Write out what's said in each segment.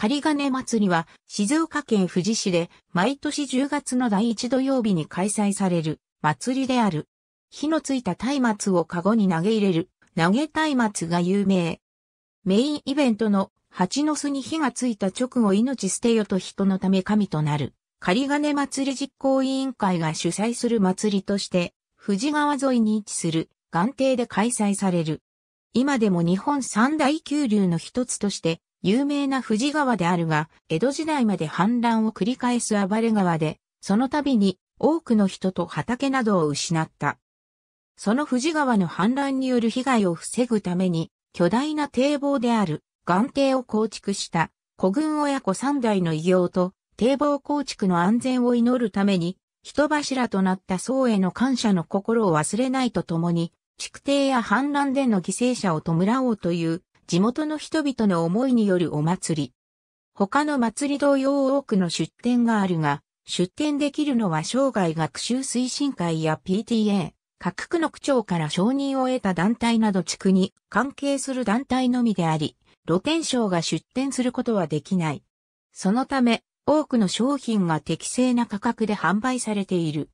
仮金祭りは静岡県富士市で毎年10月の第1土曜日に開催される祭りである。火のついた松明をカゴに投げ入れる投げ松明が有名。メインイベントの蜂の巣に火がついた直後命捨てよと人のため神となる。仮金祭り実行委員会が主催する祭りとして、富士川沿いに位置する岩邸で開催される。今でも日本三大急流の一つとして有名な富士川であるが、江戸時代まで氾濫を繰り返す暴れ川で、その度に多くの人と畑などを失った。その富士川の氾濫による被害を防ぐために、巨大な堤防である岩堤を構築した古軍親子三代の偉業と堤防構築の安全を祈るために、人柱となった僧への感謝の心を忘れないとともに、築堤や氾濫での犠牲者を弔おうという地元の人々の思いによるお祭り。他の祭り同様多くの出店があるが、出店できるのは生涯学習推進会や PTA、各区の区長から承認を得た団体など地区に関係する団体のみであり、露天商が出店することはできない。そのため、多くの商品が適正な価格で販売されている。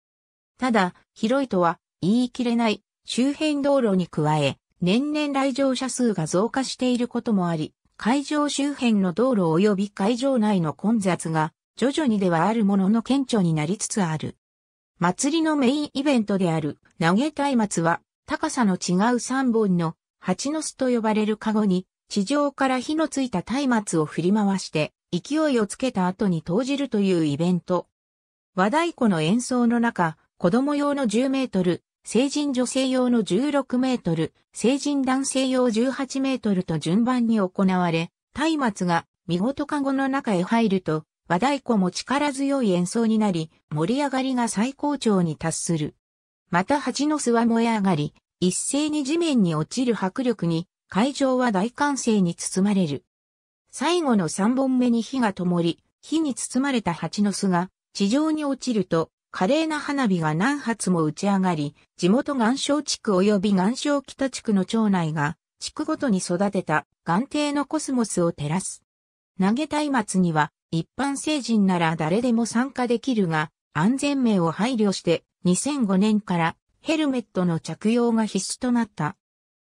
ただ、広いとは言い切れない周辺道路に加え、年々来場者数が増加していることもあり、会場周辺の道路及び会場内の混雑が徐々にではあるものの顕著になりつつある。祭りのメインイベントである投げ松明は高さの違う3本の蜂の巣と呼ばれる籠に地上から火のついた松明を振り回して勢いをつけた後に投じるというイベント。和太鼓の演奏の中、子供用の10メートル、成人女性用の16メートル、成人男性用18メートルと順番に行われ、松明が見事かごの中へ入ると、和太鼓も力強い演奏になり、盛り上がりが最高潮に達する。また蜂の巣は燃え上がり、一斉に地面に落ちる迫力に、会場は大歓声に包まれる。最後の3本目に火が灯り、火に包まれた蜂の巣が地上に落ちると、華麗な花火が何発も打ち上がり、地元岩礁地区及び岩礁北地区の町内が、地区ごとに育てた眼底のコスモスを照らす。投げ松明には、一般成人なら誰でも参加できるが、安全面を配慮して、2005年からヘルメットの着用が必須となった。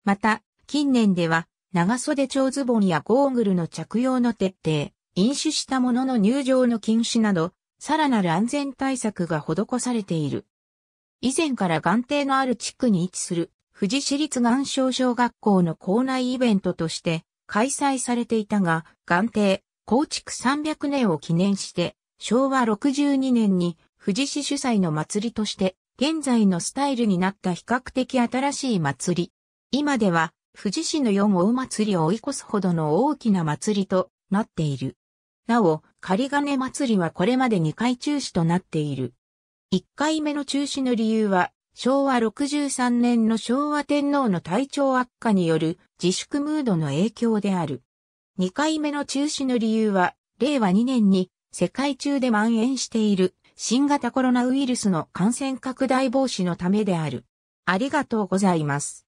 また、近年では、長袖長ズボンやゴーグルの着用の徹底、飲酒したものの入場の禁止など、さらなる安全対策が施されている。以前から眼底のある地区に位置する富士市立岩礁小学校の校内イベントとして開催されていたが、眼底、構築300年を記念して昭和62年に富士市主催の祭りとして現在のスタイルになった比較的新しい祭り。今では富士市の四大祭りを追い越すほどの大きな祭りとなっている。なお、仮金祭りはこれまで2回中止となっている。1回目の中止の理由は、昭和63年の昭和天皇の体調悪化による自粛ムードの影響である。2回目の中止の理由は、令和2年に世界中で蔓延している新型コロナウイルスの感染拡大防止のためである。ありがとうございます。